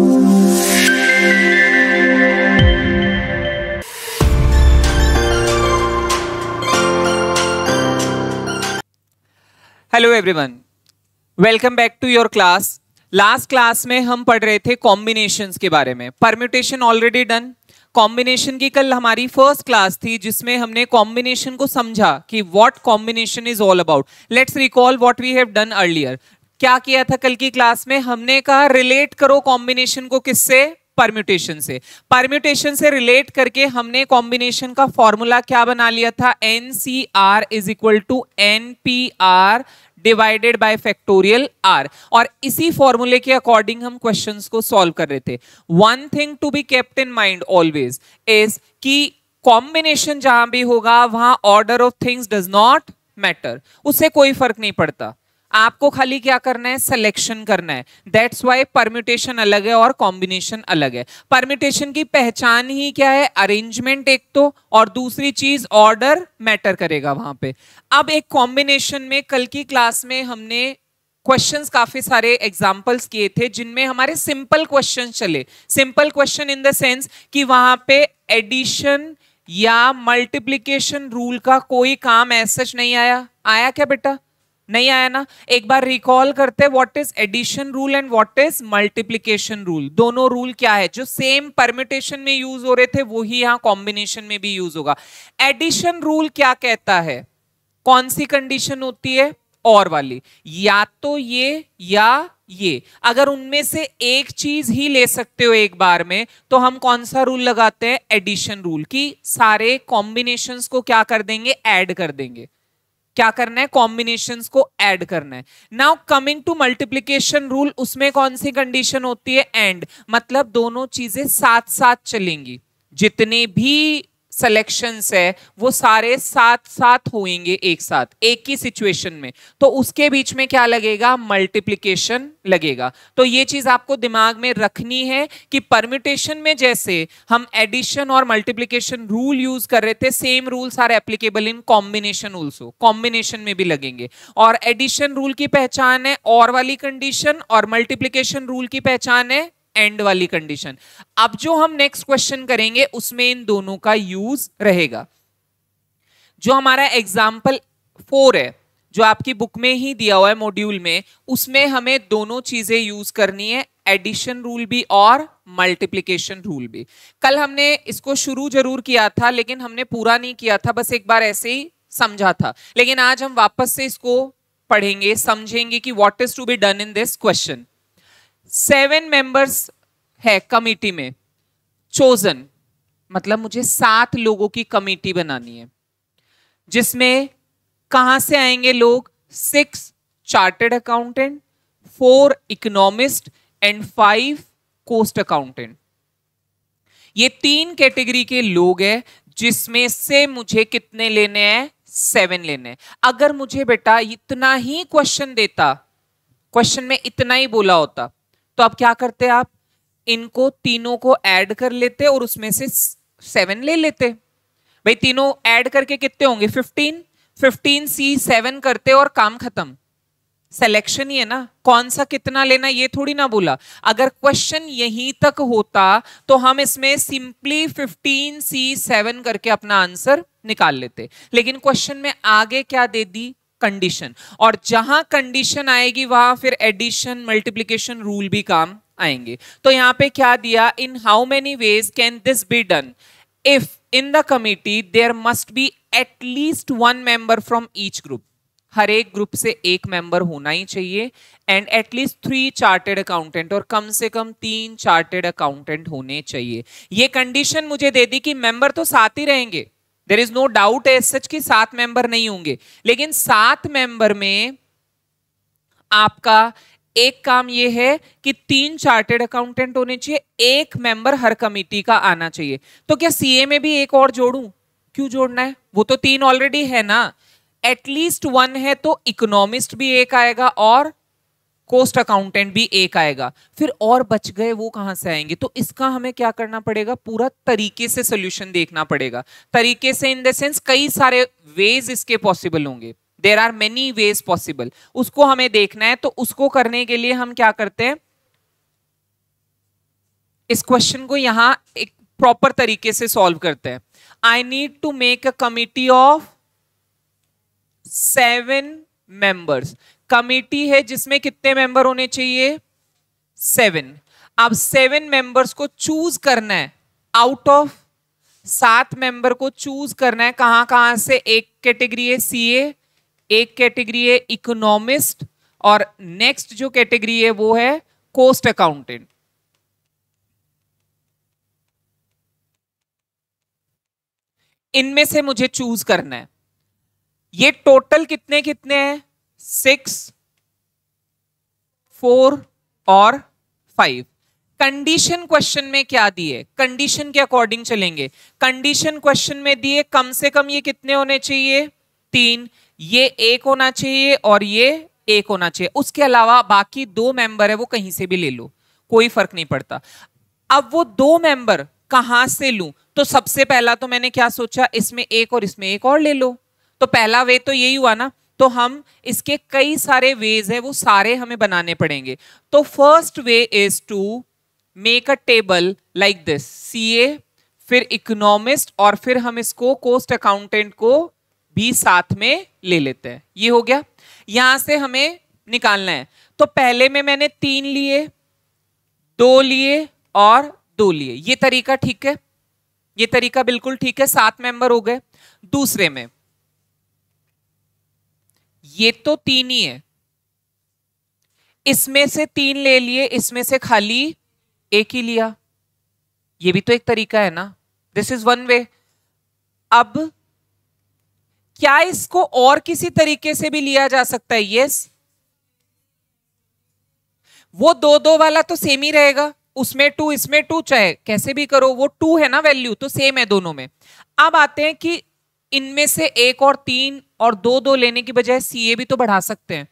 Hello everyone welcome back to your class last class में हम पढ़ रहे थे कॉम्बिनेशंस के बारे में परम्यूटेशन ऑलरेडी डन कॉम्बिनेशन की कल हमारी फर्स्ट क्लास थी जिसमें हमने कॉम्बिनेशन को समझा कि what combination is all about let's recall what we have done earlier क्या किया था कल की क्लास में हमने कहा रिलेट करो कॉम्बिनेशन को किससे परम्यूटेशन से परम्यूटेशन से रिलेट करके हमने कॉम्बिनेशन का फॉर्मूला क्या बना लिया था N C R is equal to N P R divided by factorial R और इसी फॉर्मूले के अकॉर्डिंग हम क्वेश्चंस को सॉल्व कर रहे थे one thing to be kept in mind always is कि कॉम्बिनेशन जहां भी होगा वहां order of things does not matter उससे कोई फर्क नहीं पड़ता आपको खाली क्या करना है सिलेक्शन करना है दैट्स वाई परम्यूटेशन अलग है और कॉम्बिनेशन अलग है परम्यूटेशन की पहचान ही क्या है अरेंजमेंट एक तो और दूसरी चीज ऑर्डर मैटर करेगा वहां पे अब एक कॉम्बिनेशन में कल की क्लास में हमने क्वेश्चन काफी सारे एग्जाम्पल्स किए थे जिनमें हमारे सिंपल क्वेश्चन चले simple question in the sense कि वहां पे एडिशन या मल्टीप्लीकेशन रूल का कोई काम ऐसा नहीं आया आया क्या बेटा नहीं आया ना एक बार रिकॉल करते हैं what is addition rule and what is multiplication rule दोनों रूल क्या है जो सेम परमिटेशन में यूज हो रहे थे वही यहां कॉम्बिनेशन में भी यूज होगा एडिशन रूल क्या कहता है कौन सी कंडीशन होती है और वाली या तो ये या ये अगर उनमें से एक चीज ही ले सकते हो एक बार में तो हम कौन सा रूल लगाते हैं एडिशन रूल की सारे कॉम्बिनेशन को क्या कर देंगे एड कर देंगे क्या करना है कॉम्बिनेशन को एड करना है now coming to multiplication rule उसमें कौन सी कंडीशन होती है एंड मतलब दोनों चीजें साथ साथ चलेंगी जितने भी सिलेक्शंस है वो सारे साथ साथ होंगे एक साथ एक ही सिचुएशन में तो उसके बीच में क्या लगेगा मल्टीप्लीकेशन लगेगा तो ये चीज़ आपको दिमाग में रखनी है कि परम्यूटेशन में जैसे हम एडिशन और मल्टीप्लीकेशन रूल यूज कर रहे थे same rules are applicable in combination also combination में भी लगेंगे और एडिशन रूल की पहचान है और वाली कंडीशन और मल्टीप्लीकेशन रूल की पहचान है एंड वाली कंडीशन अब जो हम नेक्स्ट क्वेश्चन करेंगे उसमें इन दोनों का यूज रहेगा जो हमारा एग्जाम्पल फोर है जो आपकी बुक में ही दिया हुआ है मॉड्यूल में उसमें हमें दोनों चीजें यूज करनी है एडिशन रूल भी और मल्टीप्लीकेशन रूल भी कल हमने इसको शुरू जरूर किया था लेकिन हमने पूरा नहीं किया था बस एक बार ऐसे ही समझा था लेकिन आज हम वापस से इसको पढ़ेंगे समझेंगे कि what is to be done in this question seven members है कमेटी में चोजन मतलब मुझे सात लोगों की कमेटी बनानी है जिसमें कहां से आएंगे लोग six chartered accountant four economist and five cost accountant ये तीन कैटेगरी के लोग हैं जिसमें से मुझे कितने लेने हैं सेवन लेने हैं अगर मुझे बेटा इतना ही क्वेश्चन देता क्वेश्चन में इतना ही बोला होता तो अब क्या करते आप इनको तीनों को ऐड कर लेते और उसमें से सेवन ले लेते भाई तीनों ऐड करके कितने होंगे फिफ्टीन फिफ्टीन सी सेवन करते और काम खत्म सेलेक्शन ही है ना कौन सा कितना लेना ये थोड़ी ना बोला अगर क्वेश्चन यहीं तक होता तो हम इसमें सिंपली 15 सी सेवन करके अपना आंसर निकाल लेते लेकिन क्वेश्चन में आगे क्या दे दी कंडीशन और जहां कंडीशन आएगी वहां फिर एडिशन मल्टीप्लीकेशन रूल भी काम आएंगे तो यहां पे क्या दिया in how many ways can this be done if in the committee there must be at least one member from each group हर एक ग्रुप से एक मेंबर होना ही चाहिए and at least three chartered accountant और कम से कम तीन चार्टेड अकाउंटेंट होने चाहिए ये कंडीशन मुझे दे दी कि मेंबर तो साथ ही रहेंगे there is no doubt as such की सात मेंबर नहीं होंगे लेकिन सात मेंबर में आपका एक काम यह है कि तीन चार्टेड अकाउंटेंट होने चाहिए एक मेंबर हर कमेटी का आना चाहिए तो क्या सीए में भी एक और जोड़ू क्यों जोड़ना है वो तो तीन ऑलरेडी है ना एटलीस्ट वन है तो इकोनॉमिस्ट भी एक आएगा और कोस्ट अकाउंटेंट भी एक आएगा फिर और बच गए वो कहाँ से आएंगे तो इसका हमें क्या करना पड़ेगा पूरा तरीके से सोल्यूशन देखना पड़ेगा तरीके से इन द सेंस कई सारे वेज इसके पॉसिबल होंगे there are many ways possible उसको हमें देखना है तो उसको करने के लिए हम क्या करते हैं इस क्वेश्चन को यहाँ एक प्रॉपर तरीके से सॉल्व करते हैं I need to make a committee of seven members committee है जिसमें कितने मेंबर होने चाहिए सेवन अब सेवन मेंबर्स को चूज करना है आउट ऑफ सात मेंबर को चूज करना है कहां कहां से एक कैटेगरी है सीए एक कैटेगरी है इकोनॉमिस्ट और नेक्स्ट जो कैटेगरी है वो है कोस्ट अकाउंटेंट इनमें से मुझे चूज करना है ये टोटल कितने कितने हैं सिक्स फोर और फाइव कंडीशन क्वेश्चन में क्या दिए कंडीशन के अकॉर्डिंग चलेंगे कंडीशन क्वेश्चन में दिए कम से कम ये कितने होने चाहिए तीन ये एक होना चाहिए और ये एक होना चाहिए उसके अलावा बाकी दो मेंबर है वो कहीं से भी ले लो कोई फर्क नहीं पड़ता अब वो दो मेंबर कहां से लू तो सबसे पहला तो मैंने क्या सोचा इसमें एक और इसमें एक और ले लो तो पहला वे तो यही हुआ ना तो हम इसके कई सारे वेज है वो सारे हमें बनाने पड़ेंगे तो first way is to make a table like this C A फिर इकोनॉमिस्ट और फिर हम इसको कोस्ट अकाउंटेंट को भी साथ में ले लेते हैं ये हो गया यहां से हमें निकालना है तो पहले में मैंने तीन लिए दो लिए और दो लिए ये तरीका ठीक है ये तरीका बिल्कुल ठीक है सात मेंबर हो गए दूसरे में ये तो तीन ही है इसमें से तीन ले लिए इसमें से खाली एक ही लिया ये भी तो एक तरीका है ना दिस इज वन वे अब क्या इसको और किसी तरीके से भी लिया जा सकता है यस वो दो दो वाला तो सेम ही रहेगा उसमें टू इसमें टू चाहे कैसे भी करो वो टू है ना वैल्यू तो सेम है दोनों में अब आते हैं कि इनमें से एक और तीन और दो दो लेने की बजाय सी भी तो बढ़ा सकते हैं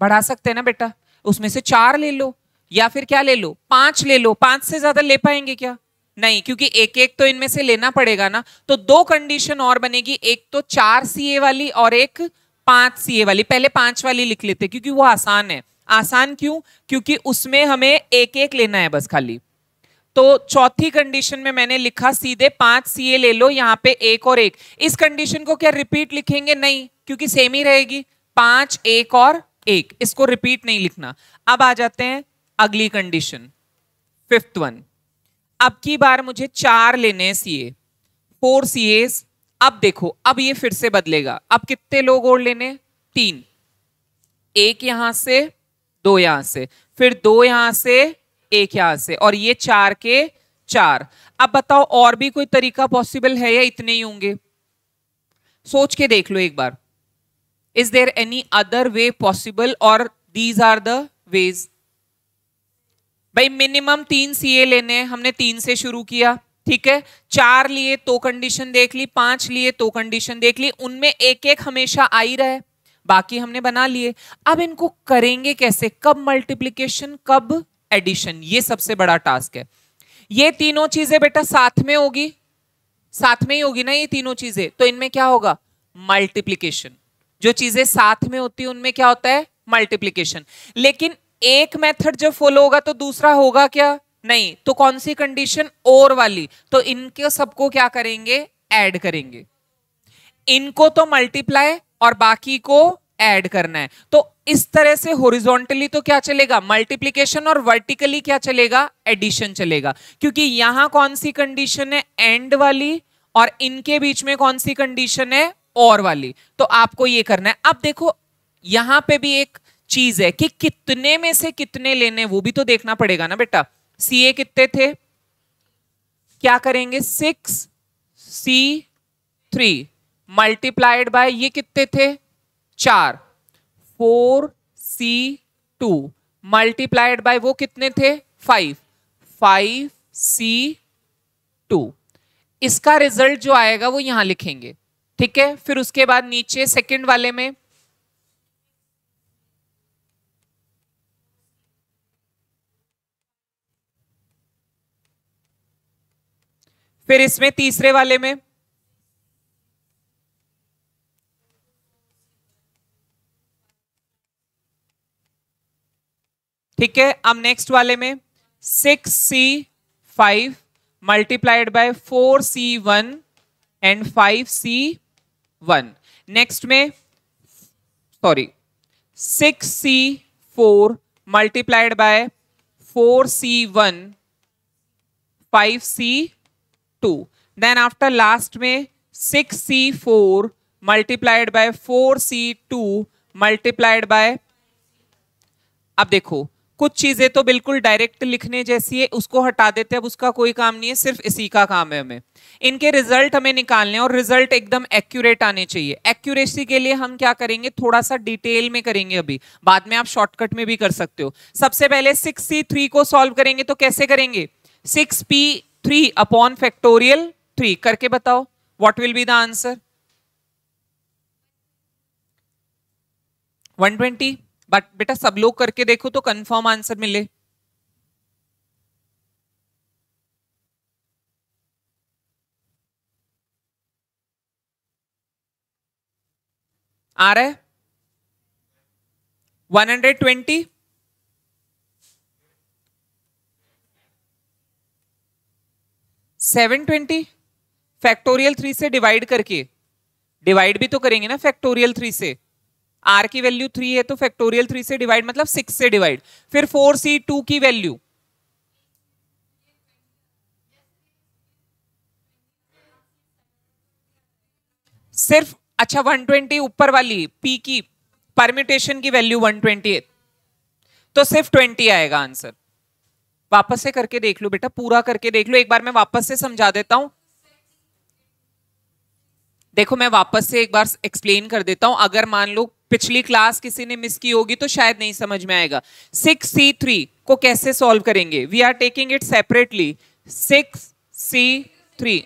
बढ़ा सकते हैं ना बेटा उसमें से चार ले लो या फिर क्या ले लो पांच ले लो पांच से ज्यादा ले पाएंगे क्या नहीं क्योंकि एक एक तो इनमें से लेना पड़ेगा ना तो दो कंडीशन और बनेगी एक तो चार ए वाली और एक पांच ए वाली पहले पांच वाली लिख लेते क्योंकि वो आसान है आसान क्यों क्योंकि उसमें हमें एक एक लेना है बस खाली तो चौथी कंडीशन में मैंने लिखा सीधे पांच सीए ले लो यहाँ पे एक और एक इस कंडीशन को क्या रिपीट लिखेंगे नहीं क्योंकि सेम ही रहेगी पांच एक और एक इसको रिपीट नहीं लिखना अब आ जाते हैं अगली कंडीशन फिफ्थ वन अब की बार मुझे चार लेने सीए फोर सीए अब देखो अब ये फिर से बदलेगा अब कितने लोग और लेने तीन एक यहां से दो यहां से फिर दो यहां से एक यहां से और ये चार के चार अब बताओ और भी कोई तरीका पॉसिबल है या इतने ही होंगे सोच के देख लो एक बार is there any other way possible और दीज आर द वेज भाई मिनिमम तीन सीए लेने हमने तीन से शुरू किया ठीक है चार लिए तो कंडीशन देख ली पांच लिए तो कंडीशन देख ली उनमें एक एक हमेशा आ ही बाकी हमने बना लिए अब इनको करेंगे कैसे कब मल्टीप्लीकेशन कब एडिशन ये सबसे बड़ा टास्क है ये तीनों चीजें बेटा साथ में होगी साथ में ही होगी ना ये तीनों चीजें तो इनमें क्या होगा मल्टीप्लीकेशन जो चीजें साथ में होती है उनमें क्या होता है मल्टीप्लीकेशन लेकिन एक मेथड जब फॉलो होगा तो दूसरा होगा क्या नहीं तो कौन सी कंडीशन और वाली तो इनके सबको क्या करेंगे ऐड करेंगे इनको तो मल्टीप्लाई और बाकी को ऐड करना है तो इस तरह से होरिजोंटली तो क्या चलेगा मल्टीप्लीकेशन और वर्टिकली क्या चलेगा एडिशन चलेगा क्योंकि यहां कौन सी कंडीशन है एंड वाली और इनके बीच में कौन सी कंडीशन है और वाली तो आपको ये करना है अब देखो यहां पे भी एक चीज है कि कितने में से कितने लेने वो भी तो देखना पड़ेगा ना बेटा सी ए कितने थे क्या करेंगे six C three multiplied by ये कितने थे चार four C two multiplied by वो कितने थे फाइव फाइव सी टू इसका रिजल्ट जो आएगा वो यहां लिखेंगे ठीक है फिर उसके बाद नीचे सेकंड वाले में फिर इसमें तीसरे वाले में ठीक है अब नेक्स्ट वाले में six C five multiplied by four C one and five C one next में sorry six C four multiplied by four C one five C two then after last में six C four multiplied by four C two multiplied by अब देखो कुछ चीज़ें तो बिल्कुल direct लिखने जैसी है उसको हटा देते हैं अब उसका कोई काम नहीं है सिर्फ इसी का काम है हमें इनके रिजल्ट हमें निकालने और रिजल्ट एकदम एक्यूरेट आने चाहिए एक्यूरेसी के लिए हम क्या करेंगे थोड़ा सा डिटेल में करेंगे अभी बाद में आप शॉर्टकट में भी कर सकते हो सबसे पहले सिक्स सी थ्री को सॉल्व करेंगे तो कैसे करेंगे six P three upon factorial three करके बताओ what will be the answer one twenty but बेटा सब लोग करके देखो तो कंफर्म आंसर मिले आ रहा है 120 720 फैक्टोरियल थ्री से डिवाइड करके डिवाइड भी तो करेंगे ना फैक्टोरियल थ्री से आर की वैल्यू थ्री है तो फैक्टोरियल थ्री से डिवाइड मतलब सिक्स से डिवाइड फिर फोर सी टू की वैल्यू सिर्फ अच्छा 120 ऊपर वाली पी की परमिटेशन की वैल्यू 120 है तो सिर्फ 20 आएगा आंसर वापस से करके देख लो बेटा पूरा करके देख लो एक बार मैं वापस से समझा देता हूं देखो मैं वापस से एक बार एक्सप्लेन कर देता हूं अगर मान लो पिछली क्लास किसी ने मिस की होगी तो शायद नहीं समझ में आएगा सिक्स सी थ्री को कैसे सॉल्व करेंगे we are taking it separately six C three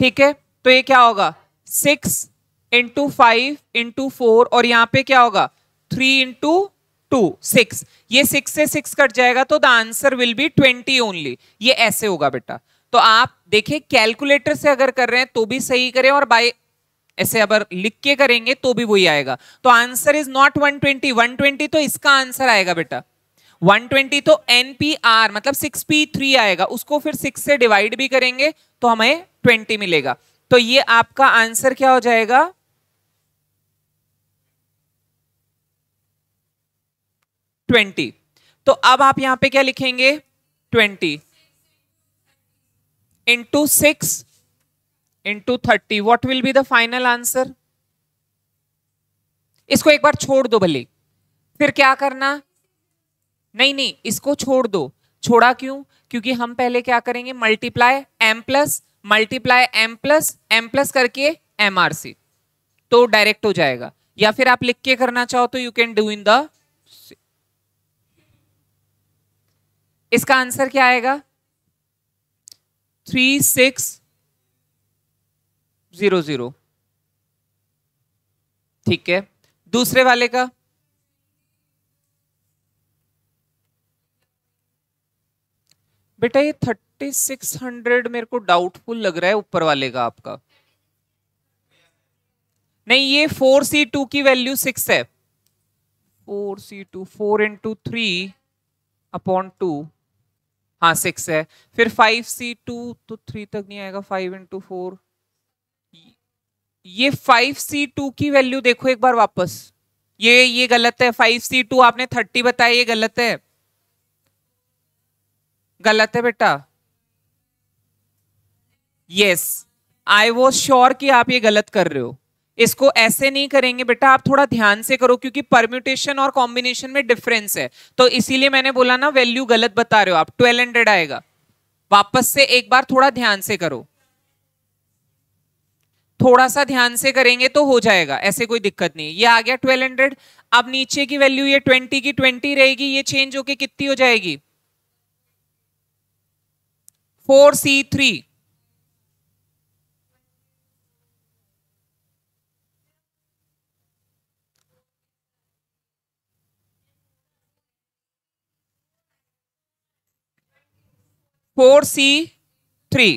ठीक है तो ये क्या होगा six into five into four और यहां पे क्या होगा थ्री इंटू टू सिक्स ये सिक्स से सिक्स कट जाएगा तो the answer will be twenty only ये ऐसे होगा बेटा तो आप देखिए कैलकुलेटर से अगर कर रहे हैं तो भी सही करें और बाय ऐसे अगर लिख के करेंगे तो भी वही आएगा तो आंसर इज नॉट 120 120 तो इसका आंसर आएगा बेटा 120 तो एन पी आर मतलब सिक्स पी थ्री आएगा उसको फिर सिक्स से डिवाइड भी करेंगे तो हमें ट्वेंटी मिलेगा तो ये आपका आंसर क्या हो जाएगा ट्वेंटी तो अब आप यहां पे क्या लिखेंगे twenty into 6 into 30 what will be the final answer इसको एक बार छोड़ दो भले फिर क्या करना नहीं नहीं इसको छोड़ दो छोड़ा क्यों क्योंकि हम पहले क्या करेंगे multiply M plus multiply M plus M plus करके एम आर सी तो डायरेक्ट हो जाएगा या फिर आप लिख के करना चाहो तो you can do in the इसका आंसर क्या आएगा थ्री सिक्स जीरो जीरो ठीक है दूसरे वाले का बेटा ये थर्टी सिक्स हंड्रेड मेरे को डाउटफुल लग रहा है ऊपर वाले का आपका नहीं ये फोर सी टू की वैल्यू सिक्स है four C two four into three upon two हाँ सिक्स है फिर फाइव सी टू तो थ्री तक नहीं आएगा फाइव इंटू फोर ये फाइव सी टू की वैल्यू देखो एक बार वापस ये ये गलत है फाइव सी टू आपने थर्टी बताया ये गलत है गलत है बेटा यस आई वॉज श्योर कि आप ये गलत कर रहे हो इसको ऐसे नहीं करेंगे बेटा आप थोड़ा ध्यान से करो क्योंकि परम्यूटेशन और कॉम्बिनेशन में डिफरेंस है तो इसीलिए मैंने बोला ना वैल्यू गलत बता रहे हो आप ट्वेल्व हंड्रेड आएगा वापस से एक बार थोड़ा ध्यान से करो थोड़ा सा ध्यान से करेंगे तो हो जाएगा ऐसे कोई दिक्कत नहीं ये आ गया ट्वेल्व हंड्रेड अब नीचे की वैल्यू ये ट्वेंटी की ट्वेंटी रहेगी ये चेंज होके कितनी हो जाएगी four C three four C three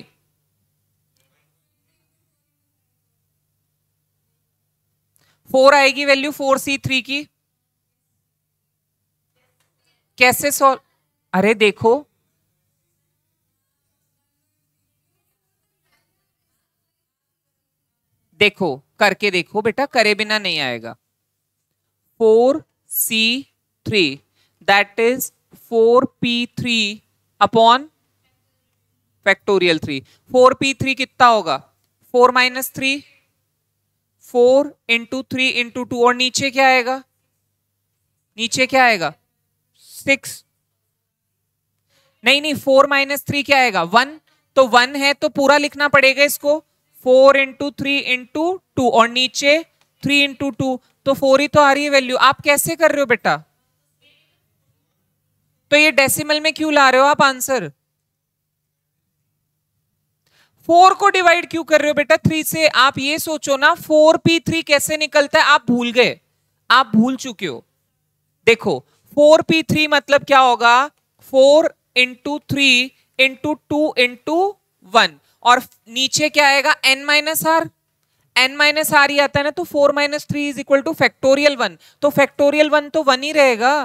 four आएगी वैल्यू फोर सी थ्री की कैसे सॉल्व अरे देखो देखो करके देखो बेटा करे बिना नहीं आएगा four C three that is four P three upon factorial three four P three कितना होगा four minus three four into three into two और नीचे क्या आएगा नीचे क्या आएगा सिक्स नहीं नहीं फोर माइनस थ्री क्या आएगा वन तो वन है तो पूरा लिखना पड़ेगा इसको four into three into two और नीचे थ्री इंटू टू तो फोर ही तो आ रही है वैल्यू आप कैसे कर रहे हो बेटा तो ये डेसिमल में क्यों ला रहे हो आप आंसर फोर को डिवाइड क्यों कर रहे हो बेटा थ्री से आप ये सोचो ना फोर पी थ्री कैसे निकलता है आप भूल गए आप भूल चुके हो देखो फोर पी थ्री मतलब क्या होगा four into three into two into one और नीचे क्या आएगा N minus R N minus R ही आता है ना तो four minus three is equal to factorial one तो फैक्टोरियल वन तो वन ही रहेगा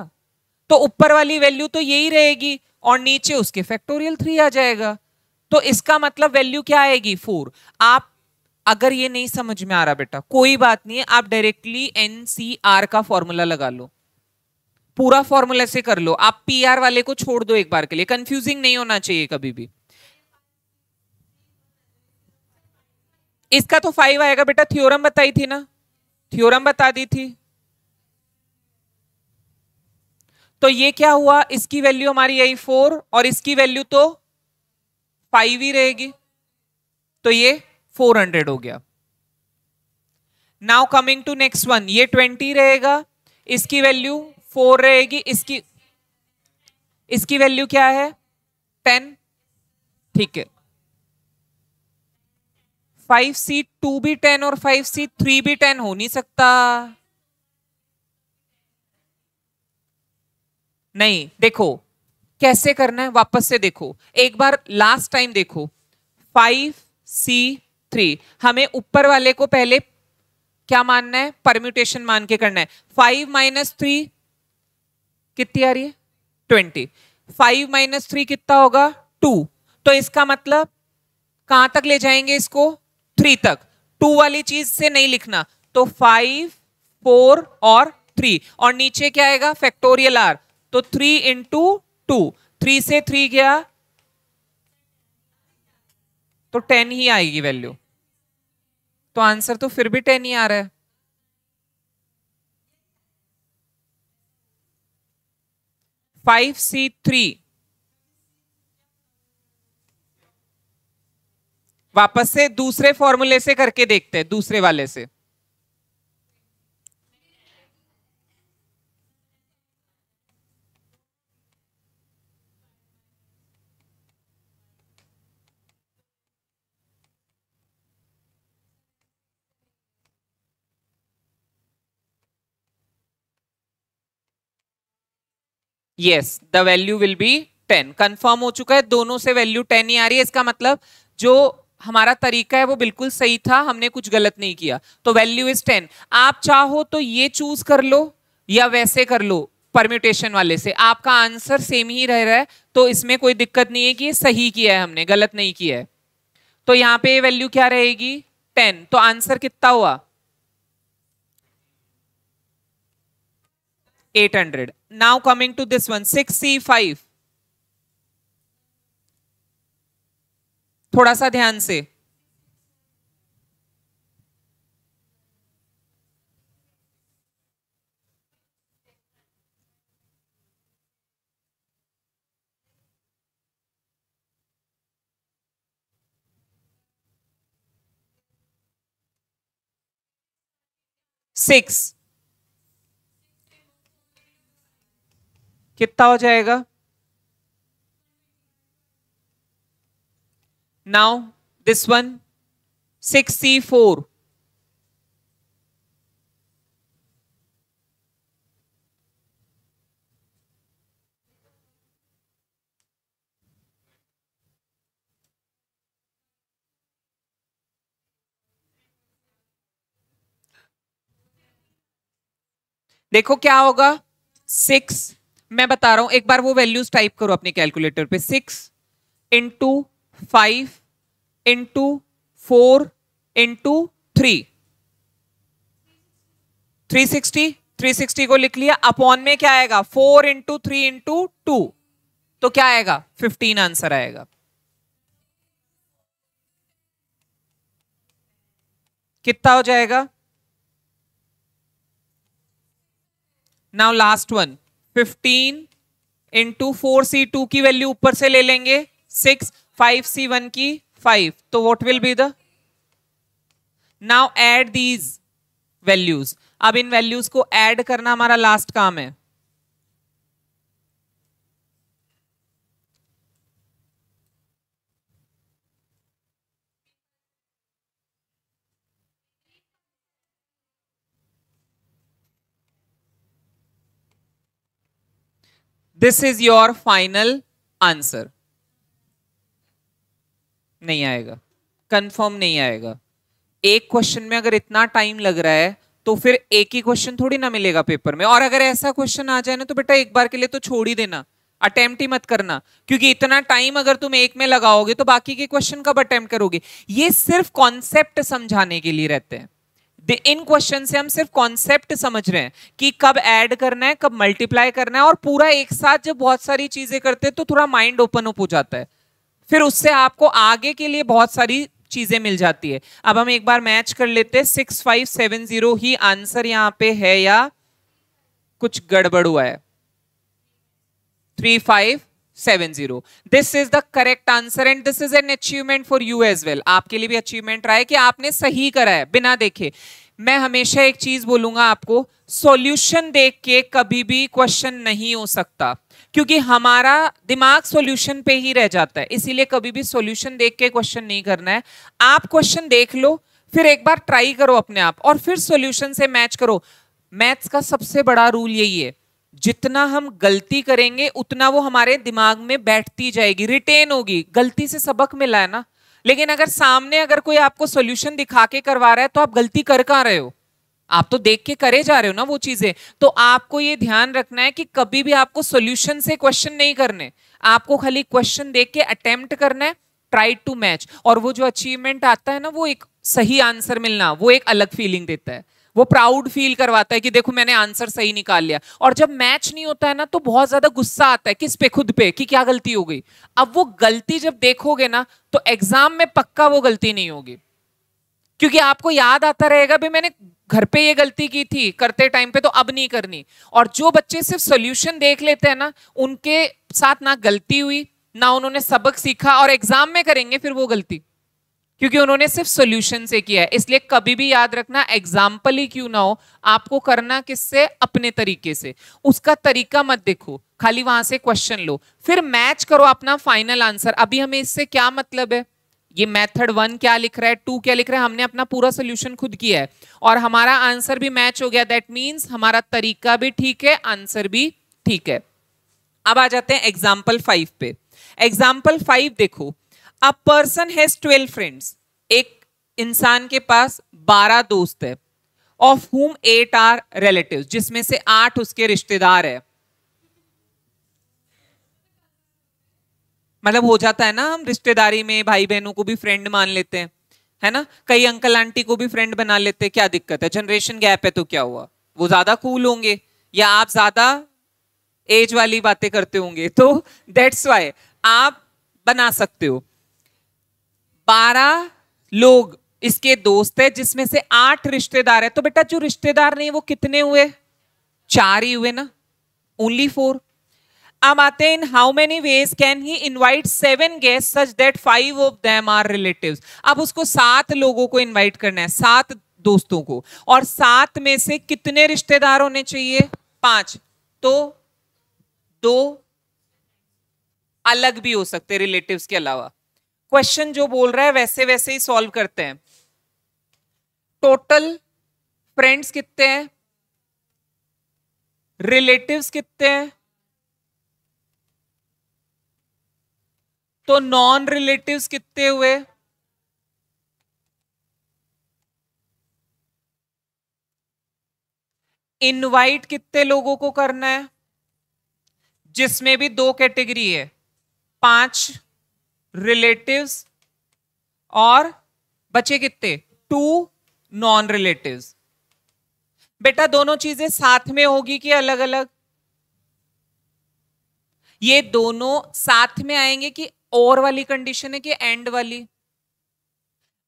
तो ऊपर वाली वैल्यू तो यही रहेगी और नीचे उसके फैक्टोरियल थ्री आ जाएगा तो इसका मतलब वैल्यू क्या आएगी फोर आप अगर ये नहीं समझ में आ रहा बेटा कोई बात नहीं है आप डायरेक्टली एन सी आर का फॉर्मूला लगा लो पूरा फॉर्मूला से कर लो आप पी आर वाले को छोड़ दो एक बार के लिए कंफ्यूजिंग नहीं होना चाहिए कभी भी इसका तो फाइव आएगा बेटा थ्योरम बताई थी ना थ्योरम बता दी थी तो ये क्या हुआ इसकी वैल्यू हमारी आई फोर और इसकी वैल्यू तो फाइव ही रहेगी तो ये फोर हंड्रेड हो गया now coming to next one ये ट्वेंटी रहेगा इसकी वैल्यू फोर रहेगी इसकी इसकी वैल्यू क्या है टेन ठीक है फाइव सी टू भी टेन और फाइव सी थ्री भी टेन हो नहीं सकता नहीं देखो कैसे करना है वापस से देखो एक बार लास्ट टाइम देखो फाइव सी थ्री हमें ऊपर वाले को पहले क्या मानना है परम्यूटेशन मान के करना है फाइव माइनस थ्री कितनी आ रही है ट्वेंटी फाइव माइनस थ्री कितना होगा टू तो इसका मतलब कहां तक ले जाएंगे इसको थ्री तक टू वाली चीज से नहीं लिखना तो फाइव फोर और थ्री और नीचे क्या आएगा फैक्टोरियल आर तो थ्री इंटू टू थ्री से थ्री गया तो टेन ही आएगी वैल्यू तो आंसर तो फिर भी टेन ही आ रहा है फाइव सी थ्री वापस से दूसरे फॉर्मूले से करके देखते हैं दूसरे वाले से yes the value will be ten confirm हो चुका है दोनों से वैल्यू टेन ही आ रही है इसका मतलब जो हमारा तरीका है वो बिल्कुल सही था हमने कुछ गलत नहीं किया तो वैल्यू इज टेन आप चाहो तो ये चूज कर लो या वैसे कर लो परम्यूटेशन वाले से आपका आंसर सेम ही रह रहा है तो इसमें कोई दिक्कत नहीं है कि सही किया है हमने गलत नहीं किया है तो यहाँ पे वैल्यू क्या रहेगी टेन तो आंसर कितना हुआ 800. Now coming to this one, 6C5. थोड़ा सा ध्यान से सिक्स कितना हो जाएगा now this one six C four देखो क्या होगा सिक्स मैं बता रहा हूं एक बार वो वैल्यूज टाइप करो अपने कैलकुलेटर पे six into five into four into three three sixty three sixty को लिख लिया अपॉन में क्या आएगा four into three into two तो क्या आएगा फिफ्टीन आंसर आएगा कितना हो जाएगा now last one fifteen into four C two की वैल्यू ऊपर से ले लेंगे सिक्स फाइव सी वन की फाइव तो what will be the now add these values अब इन वैल्यूज को एड करना हमारा लास्ट काम है this is your final answer नहीं आएगा कंफर्म नहीं आएगा एक क्वेश्चन में अगर इतना टाइम लग रहा है तो फिर एक ही क्वेश्चन थोड़ी ना मिलेगा पेपर में और अगर ऐसा क्वेश्चन आ जाए ना तो बेटा एक बार के लिए तो छोड़ ही देना अटेम्प्ट ही मत करना क्योंकि इतना टाइम अगर तुम एक में लगाओगे तो बाकी के क्वेश्चन कब अटेम्प्ट करोगे ये सिर्फ कॉन्सेप्ट समझाने के लिए रहते हैं इन क्वेश्चन से हम सिर्फ कॉन्सेप्ट समझ रहे हैं कि कब ऐड करना है कब मल्टीप्लाई करना है और पूरा एक साथ जब बहुत सारी चीजें करते हैं तो थोड़ा माइंड ओपन अप हो जाता है फिर उससे आपको आगे के लिए बहुत सारी चीजें मिल जाती है अब हम एक बार मैच कर लेते हैं सिक्स फाइव सेवन जीरो ही आंसर यहां पे है या कुछ गड़बड़ हुआ है three five seven zero this is the correct answer and this is an achievement for you as well आपके लिए भी अचीवमेंट रहा है कि आपने सही करा है बिना देखे मैं हमेशा एक चीज बोलूंगा आपको सॉल्यूशन देख के कभी भी क्वेश्चन नहीं हो सकता क्योंकि हमारा दिमाग सॉल्यूशन पे ही रह जाता है इसीलिए कभी भी सॉल्यूशन देख के क्वेश्चन नहीं करना है आप क्वेश्चन देख लो फिर एक बार ट्राई करो अपने आप और फिर सॉल्यूशन से मैच करो मैथ्स का सबसे बड़ा रूल यही है जितना हम गलती करेंगे उतना वो हमारे दिमाग में बैठती जाएगी रिटेन होगी गलती से सबक मिला है ना लेकिन अगर सामने अगर कोई आपको सोल्यूशन दिखा के करवा रहा है तो आप गलती कर कहाँ रहे हो आप तो देख के करे जा रहे हो ना वो चीजें तो आपको ये ध्यान रखना है कि कभी भी आपको सोल्यूशन से क्वेश्चन नहीं करने आपको खाली क्वेश्चन देख के अटेम्प्ट करना है ट्राई टू मैच और वो जो अचीवमेंट आता है ना वो एक सही आंसर मिलना वो एक अलग फीलिंग देता है वो प्राउड फील करवाता है कि देखो मैंने आंसर सही निकाल लिया और जब मैच नहीं होता है ना तो बहुत ज्यादा गुस्सा आता है किस पे खुद पे कि क्या गलती हो गई अब वो गलती जब देखोगे ना तो एग्जाम में पक्का वो गलती नहीं होगी क्योंकि आपको याद आता रहेगा भाई मैंने घर पे ये गलती की थी करते टाइम पे तो अब नहीं करनी और जो बच्चे सिर्फ सोल्यूशन देख लेते हैं ना उनके साथ ना गलती हुई ना उन्होंने सबक सीखा और एग्जाम में करेंगे फिर वो गलती क्योंकि उन्होंने सिर्फ सोल्यूशन से किया है इसलिए कभी भी याद रखना एग्जाम्पल ही क्यों ना हो आपको करना किससे अपने तरीके से उसका तरीका मत देखो खाली वहां से क्वेश्चन लो फिर मैच करो अपना फाइनल आंसर अभी हमें इससे क्या मतलब है ये मेथड वन क्या लिख रहा है टू क्या लिख रहा है हमने अपना पूरा सोल्यूशन खुद किया है और हमारा आंसर भी मैच हो गया दैट मीन्स हमारा तरीका भी ठीक है आंसर भी ठीक है अब आ जाते हैं एग्जाम्पल फाइव पे एग्जाम्पल फाइव देखो a person has twelve friends एक इंसान के पास बारह दोस्त है ऑफ हुम एट आर रिलेटिव जिसमें से आठ उसके रिश्तेदार है मतलब हो जाता है ना हम रिश्तेदारी में भाई बहनों को भी फ्रेंड मान लेते हैं है ना कई अंकल आंटी को भी फ्रेंड बना लेते हैं क्या दिक्कत है जनरेशन गैप है तो क्या हुआ वो ज्यादा कूल होंगे या आप ज्यादा एज वाली बातें करते होंगे तो दैट्स वाई आप बना सकते हो बारह लोग इसके दोस्त है जिसमें से आठ रिश्तेदार है तो बेटा जो रिश्तेदार नहीं वो कितने हुए चार ही हुए ना ओनली फोर अब आते हैं in how many ways can he invite seven guest such that five of them are relative अब उसको सात लोगों को इनवाइट करना है सात दोस्तों को और सात में से कितने रिश्तेदार होने चाहिए पांच तो दो अलग भी हो सकते रिलेटिव्स के अलावा क्वेश्चन जो बोल रहा है वैसे वैसे ही सॉल्व करते हैं टोटल फ्रेंड्स कितने हैं रिलेटिव्स कितने हैं तो नॉन रिलेटिव्स कितने हुए इनवाइट कितने लोगों को करना है जिसमें भी दो कैटेगरी है पांच रिलेटिव्स और बचे कितने टू नॉन रिलेटिव्स बेटा दोनों चीजें साथ में होगी कि अलग अलग ये दोनों साथ में आएंगे कि और वाली कंडीशन है कि एंड वाली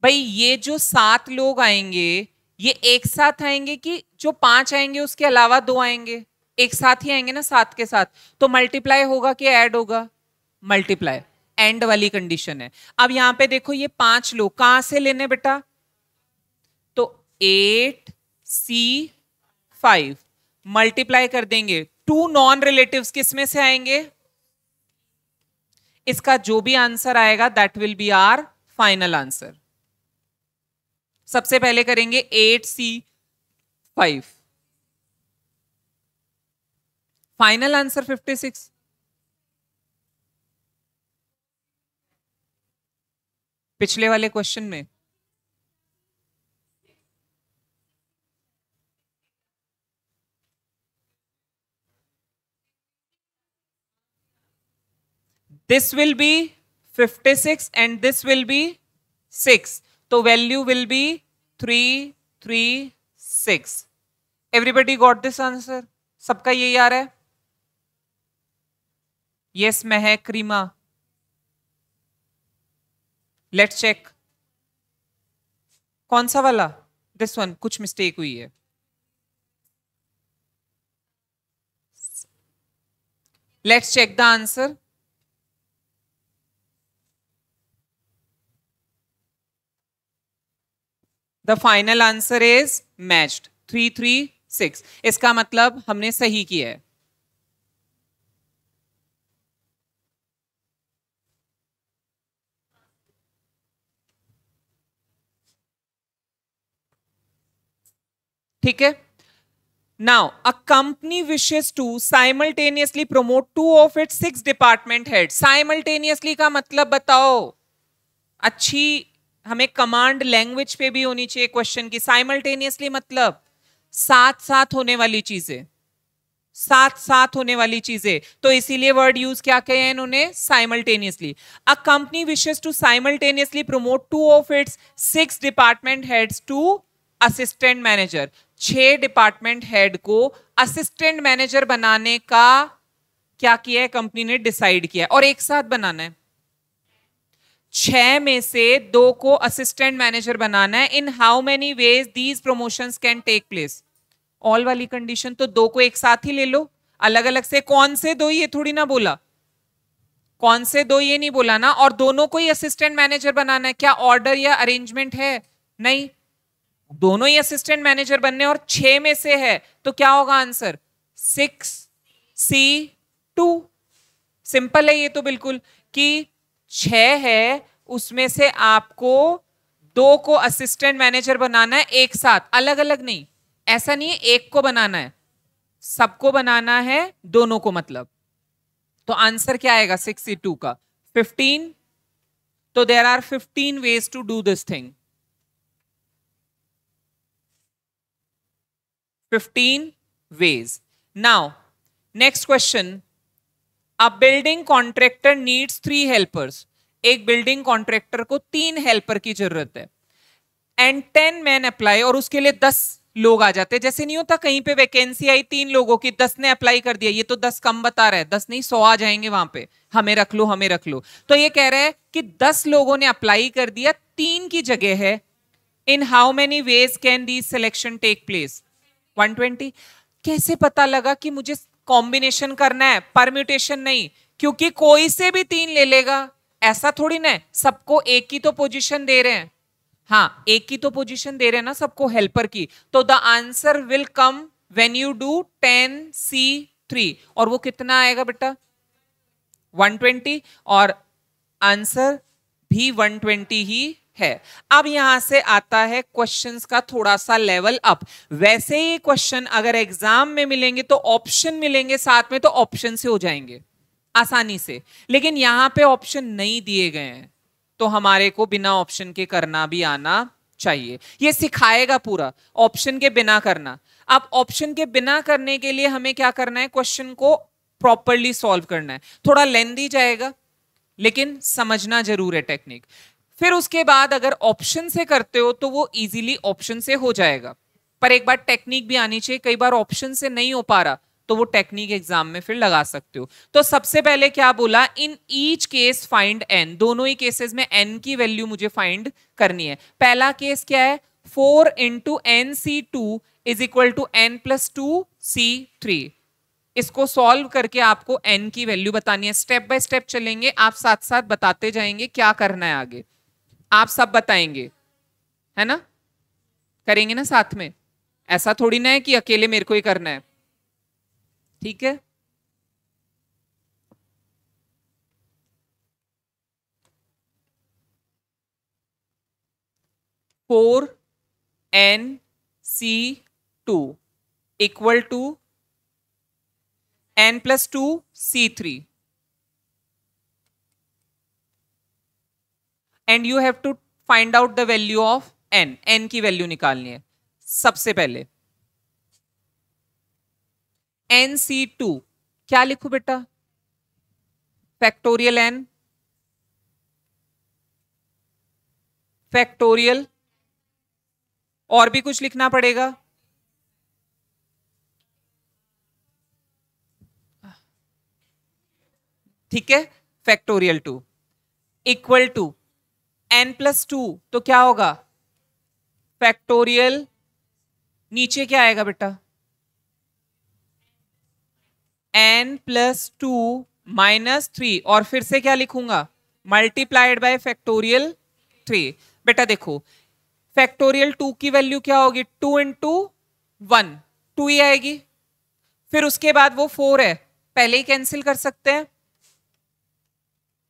भाई ये जो सात लोग आएंगे ये एक साथ आएंगे कि जो पांच आएंगे उसके अलावा दो आएंगे एक साथ ही आएंगे ना सात के साथ तो मल्टीप्लाई होगा कि ऐड होगा मल्टीप्लाई एंड वाली कंडीशन है अब यहां पे देखो ये पांच लोग कहां से लेने बेटा तो एट सी फाइव मल्टीप्लाई कर देंगे टू नॉन रिलेटिव किसमें से आएंगे इसका जो भी आंसर आएगा that will be our final answer सबसे पहले करेंगे eight C five final answer fifty six पिछले वाले क्वेश्चन में this will be 56 and this will be 6 तो value will be three three six everybody got this answer सबका यही आ रहा है यस yes, महक रीमा लेट्स चेक कौन सा वाला दिस वन कुछ मिस्टेक हुई है let's check the answer the final answer is matched three three six इसका मतलब हमने सही किया है ठीक है now a company wishes to simultaneously promote two of it six department head simultaneously का मतलब बताओ अच्छी हमें कमांड लैंग्वेज पे भी होनी चाहिए क्वेश्चन की साइमल्टेनियसली मतलब साथ साथ होने वाली चीजें साथ साथ होने वाली चीजें तो इसीलिए वर्ड यूज क्या कहे हैं इन्होंने simultaneously a company wishes to simultaneously promote two of its six department heads to assistant manager छह डिपार्टमेंट हेड को असिस्टेंट मैनेजर बनाने का क्या किया है कंपनी ने डिसाइड किया और एक साथ बनाना है छह में से दो को असिस्टेंट मैनेजर बनाना है in how many ways these promotion can take place all वाली कंडीशन तो दो को एक साथ ही ले लो अलग अलग से कौन से दो ये थोड़ी ना बोला कौन से दो ये नहीं बोला ना और दोनों को ही असिस्टेंट मैनेजर बनाना है क्या ऑर्डर या अरेंजमेंट है नहीं दोनों ही असिस्टेंट मैनेजर बनने और छह में से है तो क्या होगा answer six C two simple है ये तो बिल्कुल कि छ है उसमें से आपको दो को असिस्टेंट मैनेजर बनाना है एक साथ अलग अलग नहीं ऐसा नहीं है एक को बनाना है सबको बनाना है दोनों को मतलब तो आंसर क्या आएगा सिक्स टू का फिफ्टीन तो there are fifteen ways to do this thing 15 ways. Now, next question. A building contractor needs three helpers. एक बिल्डिंग कॉन्ट्रेक्टर को तीन हेल्पर की जरूरत है एंड टेन मैन अप्लाई और उसके लिए दस लोग आ जाते हैं जैसे नहीं होता कहीं पे वैकेंसी आई तीन लोगों की दस ने अप्लाई कर दिया ये तो दस कम बता रहा है दस नहीं सौ आ जाएंगे वहां पे हमें रख लो हमें रख लो तो ये कह रहा है कि दस लोगों ने अप्लाई कर दिया तीन की जगह है in how many ways can the selection take place 120 कैसे पता लगा कि मुझे कॉम्बिनेशन करना है परम्यूटेशन नहीं क्योंकि कोई से भी तीन ले लेगा ऐसा थोड़ी ना सबको एक ही तो पोजीशन दे रहे हैं हाँ एक ही तो पोजीशन दे रहे हैं ना सबको हेल्पर की तो the answer will come when you do ten C three और वो कितना आएगा बेटा 120 और आंसर भी 120 ही है अब यहां से आता है क्वेश्चंस का थोड़ा सा लेवल अप वैसे ही क्वेश्चन अगर एग्जाम में मिलेंगे तो ऑप्शन मिलेंगे साथ में तो ऑप्शन से हो जाएंगे आसानी से लेकिन यहां पे ऑप्शन नहीं दिए गए हैं तो हमारे को बिना ऑप्शन के करना भी आना चाहिए ये सिखाएगा पूरा ऑप्शन के बिना करना अब ऑप्शन के बिना करने के लिए हमें क्या करना है क्वेश्चन को प्रॉपरली सॉल्व करना है थोड़ा लेंदी जाएगा लेकिन समझना जरूर है टेक्निक फिर उसके बाद अगर ऑप्शन से करते हो तो वो इजीली ऑप्शन से हो जाएगा पर एक बार टेक्निक भी आनी चाहिए कई बार ऑप्शन से नहीं हो पा रहा तो वो टेक्निक एग्जाम में फिर लगा सकते हो तो सबसे पहले क्या बोला in each case find N दोनों ही केसेस में एन की वैल्यू मुझे फाइंड करनी है पहला केस क्या है four into N C two is equal to N plus two C three इसको सॉल्व करके आपको एन की वैल्यू बतानी है स्टेप बाय स्टेप चलेंगे आप साथ साथ बताते जाएंगे क्या करना है आगे आप सब बताएंगे है ना करेंगे ना साथ में ऐसा थोड़ी ना है कि अकेले मेरे को ही करना है ठीक है four N C two equal to N plus two C three and you have to find out the value of N N की वैल्यू निकालनी है सबसे पहले एन सी टू क्या लिखू बेटा फैक्टोरियल एन फैक्टोरियल और भी कुछ लिखना पड़ेगा ठीक है factorial two equal to N plus two तो क्या होगा फैक्टोरियल नीचे क्या आएगा बेटा N plus two minus three और फिर से क्या लिखूंगा मल्टीप्लाइड बाय फैक्टोरियल थ्री बेटा देखो फैक्टोरियल टू की वैल्यू क्या होगी टू इंटू वन टू ही आएगी फिर उसके बाद वो फोर है पहले ही कैंसिल कर सकते हैं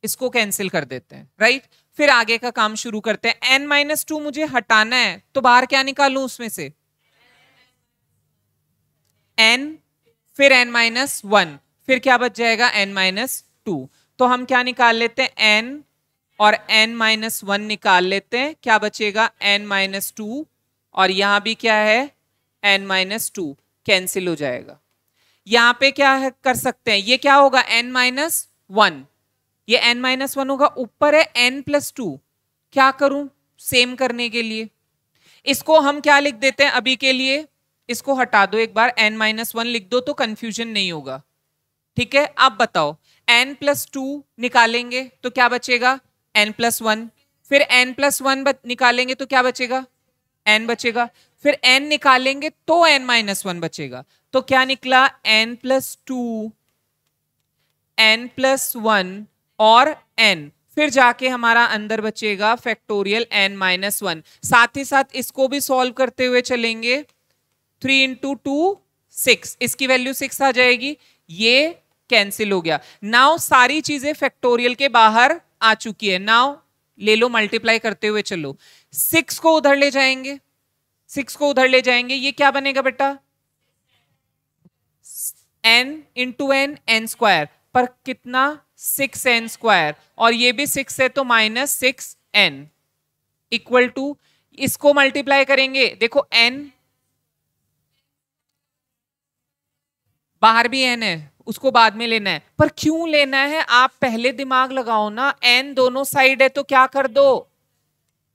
इसको कैंसिल कर देते हैं राइट फिर आगे का काम शुरू करते हैं एन माइनस टू मुझे हटाना है तो बाहर क्या निकालू उसमें से एन फिर एन माइनस वन फिर क्या बच जाएगा एन माइनस टू तो हम क्या निकाल लेते हैं एन और एन माइनस वन निकाल लेते हैं क्या बचेगा एन माइनस टू और यहां भी क्या है एन माइनस टू कैंसिल हो जाएगा यहां पे क्या है कर सकते हैं ये क्या होगा एन माइनस वन ये एन माइनस वन होगा ऊपर है एन प्लस टू क्या करूं सेम करने के लिए इसको हम क्या लिख देते हैं अभी के लिए इसको हटा दो एक बार एन माइनस वन लिख दो तो कंफ्यूजन नहीं होगा ठीक है आप बताओ एन प्लस टू निकालेंगे तो क्या बचेगा एन प्लस वन फिर एन प्लस वन निकालेंगे तो क्या बचेगा एन बचेगा फिर एन निकालेंगे तो एन माइनस वन बचेगा तो क्या निकला N plus two N plus one और एन फिर जाके हमारा अंदर बचेगा फैक्टोरियल एन माइनस वन साथ ही साथ इसको भी सॉल्व करते हुए चलेंगे थ्री इंटू टू सिक्स इसकी वैल्यू सिक्स आ जाएगी ये कैंसिल हो गया नाउ सारी चीजें फैक्टोरियल के बाहर आ चुकी है नाउ ले लो मल्टीप्लाई करते हुए चलो सिक्स को उधर ले जाएंगे सिक्स को उधर ले जाएंगे ये क्या बनेगा बेटा N into N N square पर कितना सिक्स एन स्क्वायर और ये भी सिक्स है तो minus six N equal to इसको मल्टीप्लाई करेंगे देखो एन बाहर भी एन है उसको बाद में लेना है पर क्यों लेना है आप पहले दिमाग लगाओ ना एन दोनों साइड है तो क्या कर दो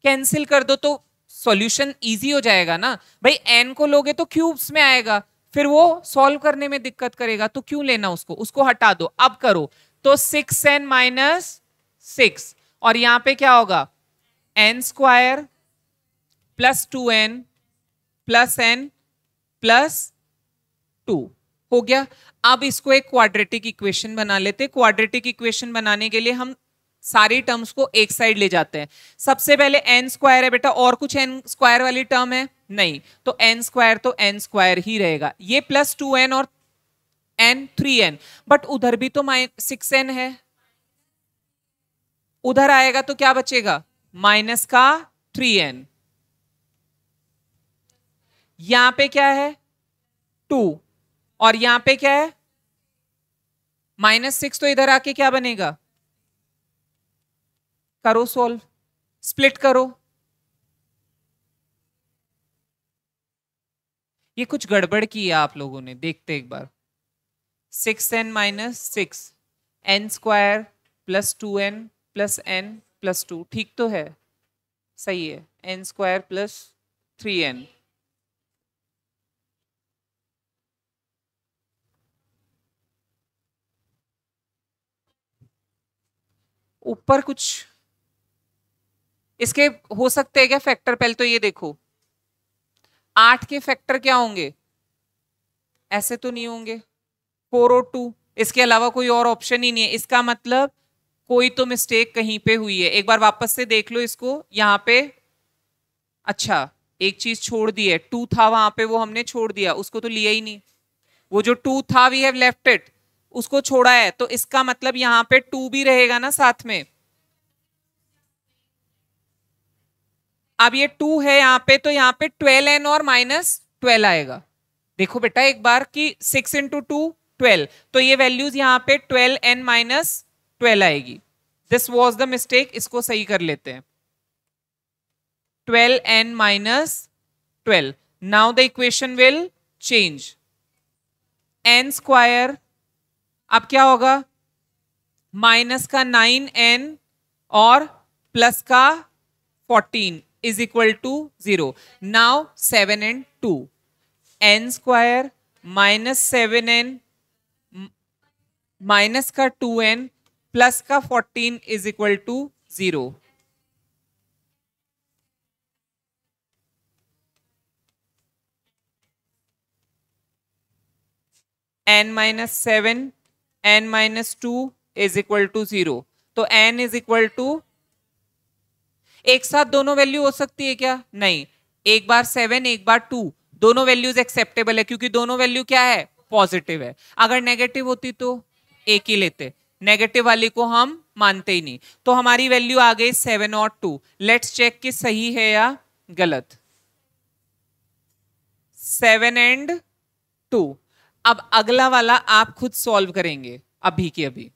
कैंसिल कर दो तो सॉल्यूशन इजी हो जाएगा ना भाई एन को लोगे तो क्यूब्स में आएगा फिर वो सॉल्व करने में दिक्कत करेगा तो क्यों लेना उसको उसको हटा दो अब करो तो सिक्स एन माइनस सिक्स और यहां पे क्या होगा N square plus two N plus N plus two हो गया अब इसको एक क्वाड्रेटिक इक्वेशन बना लेते क्वाड्रेटिक इक्वेशन बनाने के लिए हम सारी टर्म्स को एक साइड ले जाते हैं सबसे पहले एन स्क्वायर है बेटा और कुछ एन स्क्वायर वाली टर्म है नहीं तो एन स्क्वायर तो एन स्क्वायर ही रहेगा ये प्लस टू एन और एन थ्री एन बट उधर भी तो माइन सिक्स एन है उधर आएगा तो क्या बचेगा माइनस का थ्री एन यहां पे क्या है टू और यहां पे क्या है माइनस सिक्स तो इधर आके क्या बनेगा करो सोल्व स्प्लिट करो ये कुछ गड़बड़ की है आप लोगों ने देखते एक बार six N minus six N square plus two N plus N plus two ठीक तो है सही है N square plus three N ऊपर कुछ इसके हो सकते हैं क्या फैक्टर पहले तो ये देखो आठ के फैक्टर क्या होंगे ऐसे तो नहीं होंगे ओ टू इसके अलावा कोई और ऑप्शन ही नहीं है इसका मतलब कोई तो मिस्टेक कहीं पे हुई है एक बार वापस से देख लो इसको यहाँ पे अच्छा एक चीज छोड़ दी है टू था वहां पे वो हमने छोड़ दिया उसको तो लिया ही नहीं वो जो टू था वी हैव लेफ्ट इट उसको छोड़ा है तो इसका मतलब यहाँ पे टू भी रहेगा ना साथ में अब ये टू है यहाँ पे तो यहाँ पे ट्वेल्व एन और माइनस ट्वेल्व आएगा देखो बेटा एक बार कि सिक्स इंटू टू ट्वेल्व तो ये वैल्यूज यहाँ पे ट्वेल्व एन माइनस ट्वेल्व आएगी दिस वॉज द मिस्टेक इसको सही कर लेते हैं twelve N minus twelve now the equation will change N square अब क्या होगा माइनस का नाइन एन और प्लस का fourteen is equal to zero now seven and two N square minus seven N minus का टू एन प्लस का fourteen is equal to zero N minus seven N minus to is equal to zero तो N is equal to एक साथ दोनों value हो सकती है क्या नहीं एक बार सेवन एक बार टू दोनों वैल्यूज एक्सेप्टेबल है क्योंकि दोनों वैल्यू क्या है पॉजिटिव है अगर नेगेटिव होती तो एक ही लेते नेगेटिव वाली को हम मानते ही नहीं तो हमारी वैल्यू आ गई सेवन और टू लेट्स चेक कि सही है या गलत सेवन एंड टू अब अगला वाला आप खुद सॉल्व करेंगे अभी के अभी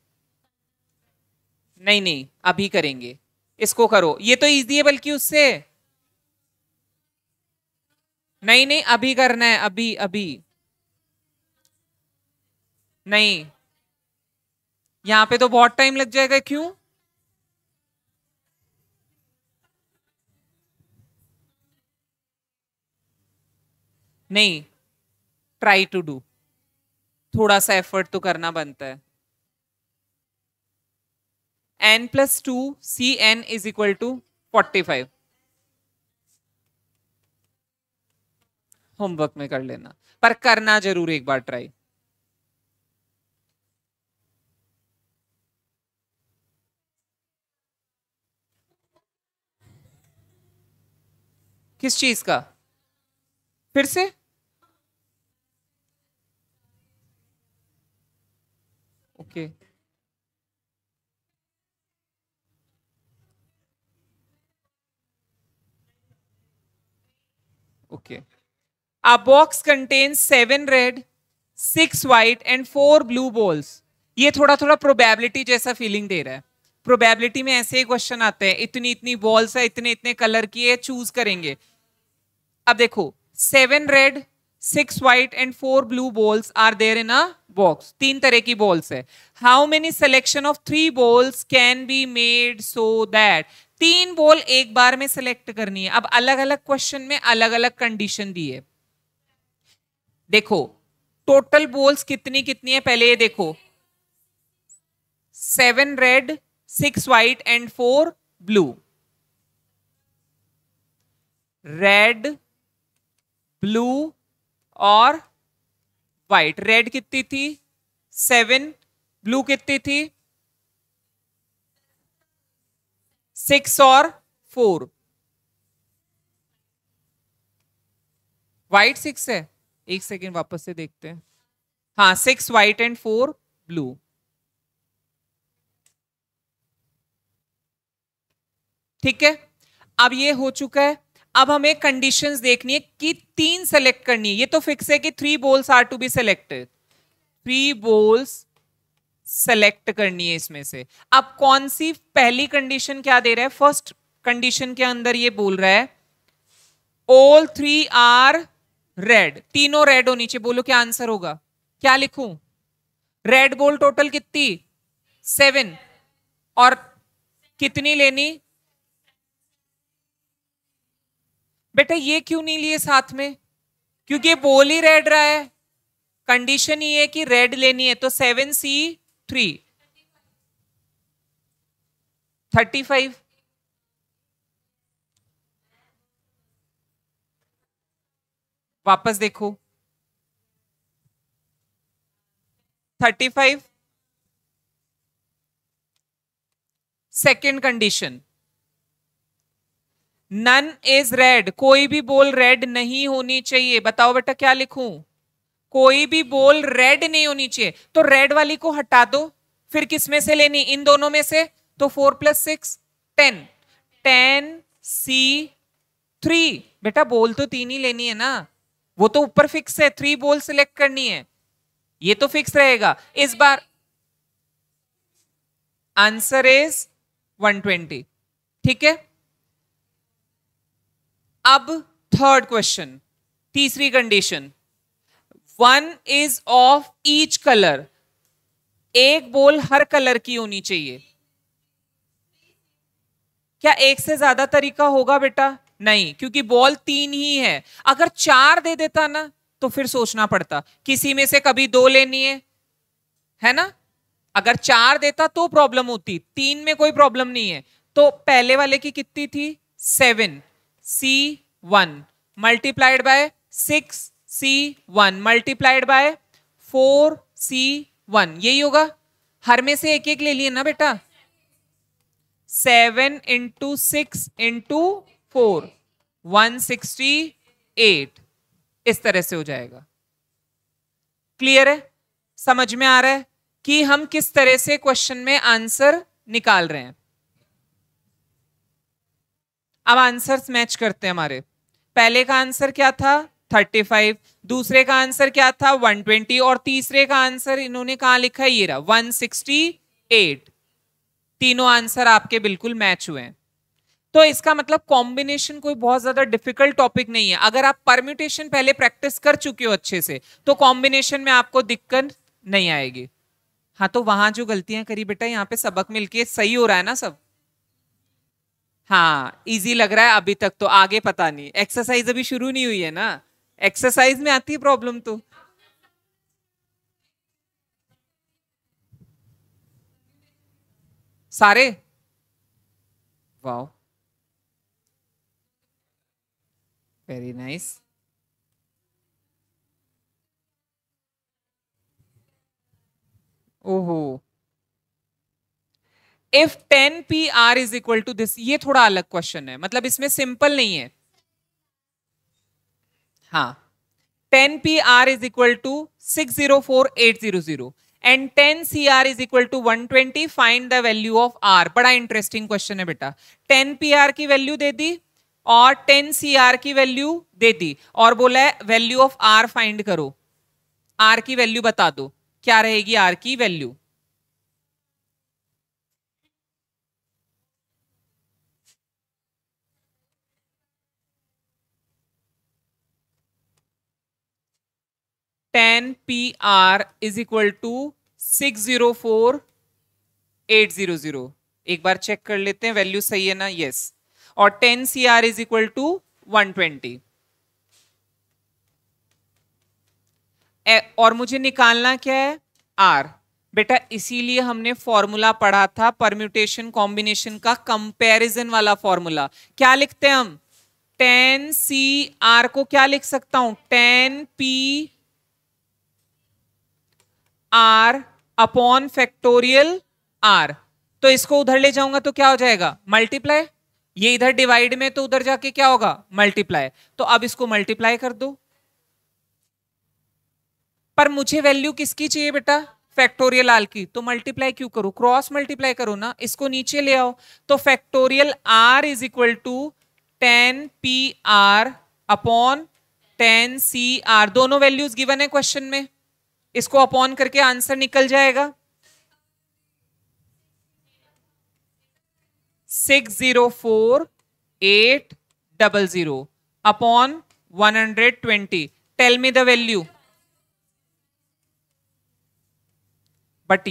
नहीं नहीं अभी करेंगे इसको करो ये तो ईजी है बल्कि उससे नहीं नहीं अभी करना है अभी अभी नहीं यहां पे तो बहुत टाइम लग जाएगा क्यों नहीं ट्राई टू डू थोड़ा सा एफर्ट तो करना बनता है N plus two C N is equal to forty five homework में कर लेना पर करना जरूर एक बार ट्राई किस चीज का फिर से okay okay okay box contain seven red six white and four blue balls ये थोड़ा थोड़ा प्रोबेबिलिटी जैसा फीलिंग दे रहा है प्रोबेबिलिटी में ऐसे ही क्वेश्चन आते हैं इतनी इतनी बॉल्स है इतने इतने कलर की है चूज करेंगे अब देखो seven red six white and four blue balls are there in a box तीन तरह की बॉल्स है how many selection of three balls can be made so that तीन बॉल एक बार में सिलेक्ट करनी है अब अलग अलग क्वेश्चन में अलग अलग कंडीशन दी है देखो टोटल बॉल्स कितनी कितनी है पहले ये देखो seven red six white and four blue red blue और वाइट रेड कितनी थी सेवन ब्लू कितनी थी सिक्स और फोर वाइट सिक्स है एक सेकेंड वापस से देखते हैं हाँ six white and four blue ठीक है अब ये हो चुका है अब हमें कंडीशंस देखनी है कि तीन सेलेक्ट करनी है ये तो फिक्स है कि three balls are to be selected three balls select करनी है इसमें से अब कौन सी पहली कंडीशन क्या दे रहा है फर्स्ट कंडीशन के अंदर ये बोल रहा है ऑल थ्री आर रेड तीनों रेड होनी चाहिए बोलो क्या आंसर होगा क्या लिखूं रेड बोल टोटल कितनी सेवन और कितनी लेनी बेटा ये क्यों नहीं लिए साथ में क्योंकि ये बोल ही रेड रहा है कंडीशन ये है कि रेड लेनी है तो seven C three thirty five वापस देखो thirty five second condition none is red कोई भी बोल रेड नहीं होनी चाहिए बताओ बेटा क्या लिखूं कोई भी बोल रेड नहीं होनी चाहिए तो रेड वाली को हटा दो फिर किसमें से लेनी इन दोनों में से तो four plus six ten ten C three बेटा बोल तो तीन ही लेनी है ना वो तो ऊपर फिक्स है थ्री बोल सिलेक्ट करनी है ये तो फिक्स रहेगा इस बार आंसर इज 120 ठीक है अब थर्ड क्वेश्चन तीसरी condition one is of each colour एक बोल हर कलर की होनी चाहिए क्या एक से ज्यादा तरीका होगा बेटा नहीं क्योंकि बॉल तीन ही है अगर चार दे देता ना तो फिर सोचना पड़ता किसी में से कभी दो लेनी है है ना अगर चार देता तो प्रॉब्लम होती तीन में कोई प्रॉब्लम नहीं है तो पहले वाले की कितनी थी seven C one multiplied by six C one multiplied by four C one यही होगा हर में से एक एक ले लिए ना बेटा seven into six into four one sixty eight इस तरह से हो जाएगा क्लियर है समझ में आ रहा है कि हम किस तरह से क्वेश्चन में आंसर निकाल रहे हैं अब आंसर्स मैच करते हैं हमारे पहले का आंसर क्या था 35 दूसरे का आंसर क्या था 120 और तीसरे का आंसर इन्होंने कहा लिखा है ये रहा 168 तीनों आंसर आपके बिल्कुल मैच हुए हैं तो इसका मतलब कॉम्बिनेशन कोई बहुत ज्यादा डिफिकल्ट टॉपिक नहीं है अगर आप परम्यूटेशन पहले प्रैक्टिस कर चुके हो अच्छे से तो कॉम्बिनेशन में आपको दिक्कत नहीं आएगी हाँ तो वहां जो गलतियां करी बेटा यहाँ पे सबक मिलके सही हो रहा है ना सब हाँ इजी लग रहा है अभी तक तो आगे पता नहीं एक्सरसाइज अभी शुरू नहीं हुई है ना एक्सरसाइज में आती है प्रॉब्लम तो सारे वाओ वेरी नाइस ओहो if ten P R is equal to this ये थोड़ा अलग क्वेश्चन है मतलब इसमें सिंपल नहीं है हाँ ten P R is equal to six zero four eight zero zero and ten C R is equal to one twenty find the value of R बड़ा इंटरेस्टिंग क्वेश्चन है बेटा टेन पी आर की value दे दी और ten C R की value दे दी और बोला है वैल्यू ऑफ आर फाइंड करो आर की वैल्यू बता दो क्या रहेगी आर की value ten P R is equal to six zero four eight zero zero एक बार चेक कर लेते हैं वैल्यू सही है ना यस और ten C R is equal to one twenty और मुझे निकालना क्या है आर बेटा इसीलिए हमने फॉर्मूला पढ़ा था परम्यूटेशन कॉम्बिनेशन का कंपैरिजन वाला फॉर्मूला क्या लिखते हैं हम टेन सी आर को क्या लिख सकता हूं ten P R upon factorial R तो इसको उधर ले जाऊंगा तो क्या हो जाएगा मल्टीप्लाई ये इधर डिवाइड में तो उधर जाके क्या होगा मल्टीप्लाई तो अब इसको मल्टीप्लाई कर दो पर मुझे वैल्यू किसकी चाहिए बेटा फैक्टोरियल आर की तो मल्टीप्लाई क्यों करो क्रॉस मल्टीप्लाई करो ना इसको नीचे ले आओ तो factorial R is equal to ten P R upon ten C R दोनों वैल्यूज गिवन है क्वेश्चन में इसको अपॉन करके आंसर निकल जाएगा six zero four eight double zero upon one hundred twenty tell me the value but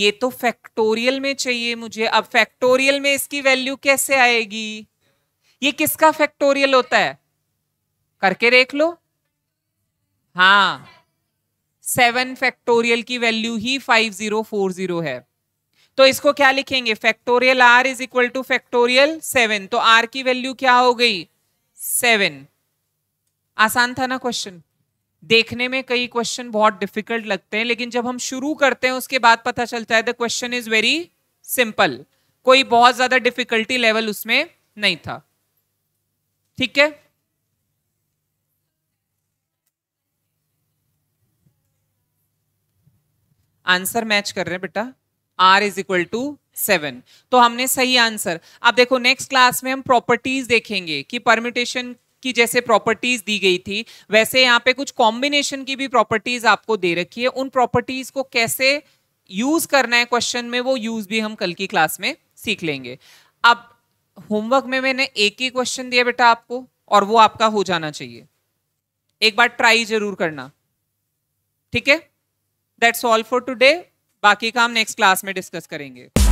ये तो factorial में चाहिए मुझे अब फैक्टोरियल में इसकी वैल्यू कैसे आएगी ये किसका फैक्टोरियल होता है करके देख लो हाँ सेवन फैक्टोरियल की वैल्यू ही फाइव जीरो फोर जीरो है तो इसको क्या लिखेंगे factorial R is equal to factorial seven तो आर की वैल्यू क्या हो गई सेवन आसान था ना क्वेश्चन देखने में कई क्वेश्चन बहुत डिफिकल्ट लगते हैं लेकिन जब हम शुरू करते हैं उसके बाद पता चलता है the question is very simple कोई बहुत ज्यादा डिफिकल्टी लेवल उसमें नहीं था ठीक है आंसर मैच कर रहे हैं बेटा R is equal to seven तो हमने सही आंसर अब देखो नेक्स्ट क्लास में हम प्रॉपर्टीज देखेंगे कि परमिटेशन की जैसे प्रॉपर्टीज दी गई थी वैसे यहाँ पे कुछ कॉम्बिनेशन की भी प्रॉपर्टीज आपको दे रखी है उन प्रॉपर्टीज को कैसे यूज करना है क्वेश्चन में वो यूज भी हम कल की क्लास में सीख लेंगे अब होमवर्क में मैंने एक ही क्वेश्चन दिया बेटा आपको और वो आपका हो जाना चाहिए एक बार ट्राई जरूर करना ठीक है दैट्स ऑल फॉर टुडे बाकी का हम नेक्स्ट क्लास में डिस्कस करेंगे